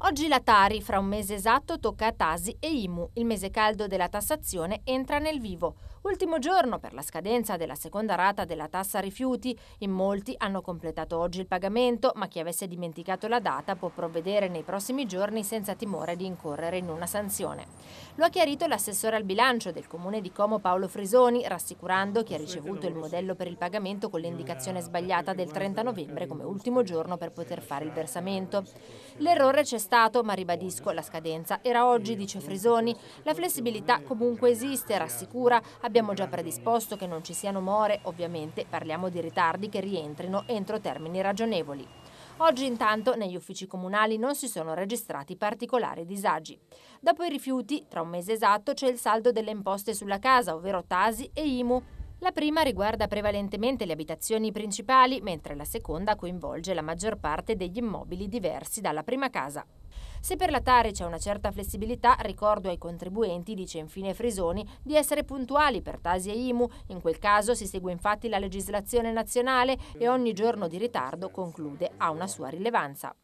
Oggi la Tari, fra un mese esatto, tocca a Tasi e Imu. Il mese caldo della tassazione entra nel vivo. Ultimo giorno per la scadenza della seconda rata della tassa rifiuti. In molti hanno completato oggi il pagamento, ma chi avesse dimenticato la data può provvedere nei prossimi giorni senza timore di incorrere in una sanzione. Lo ha chiarito l'assessore al bilancio del comune di Como Paolo Frisoni, rassicurando chi ha ricevuto il modello per il pagamento con l'indicazione eh, sbagliata del 30 novembre come ultimo giorno per poter fare il versamento. L'errore c'è stato trattato, ma ribadisco la scadenza era oggi, dice Frisoni. La flessibilità comunque esiste, rassicura, abbiamo già predisposto che non ci siano more, ovviamente parliamo di ritardi che rientrino entro termini ragionevoli. Oggi intanto negli uffici comunali non si sono registrati particolari disagi. Dopo i rifiuti, tra un mese esatto, c'è il saldo delle imposte sulla casa, ovvero Tasi e IMU. La prima riguarda prevalentemente le abitazioni principali, mentre la seconda coinvolge la maggior parte degli immobili diversi dalla prima casa. Se per la Tare c'è una certa flessibilità, ricordo ai contribuenti, dice infine Frisoni, di essere puntuali per Tasi e IMU. In quel caso si segue infatti la legislazione nazionale e ogni giorno di ritardo conclude ha una sua rilevanza.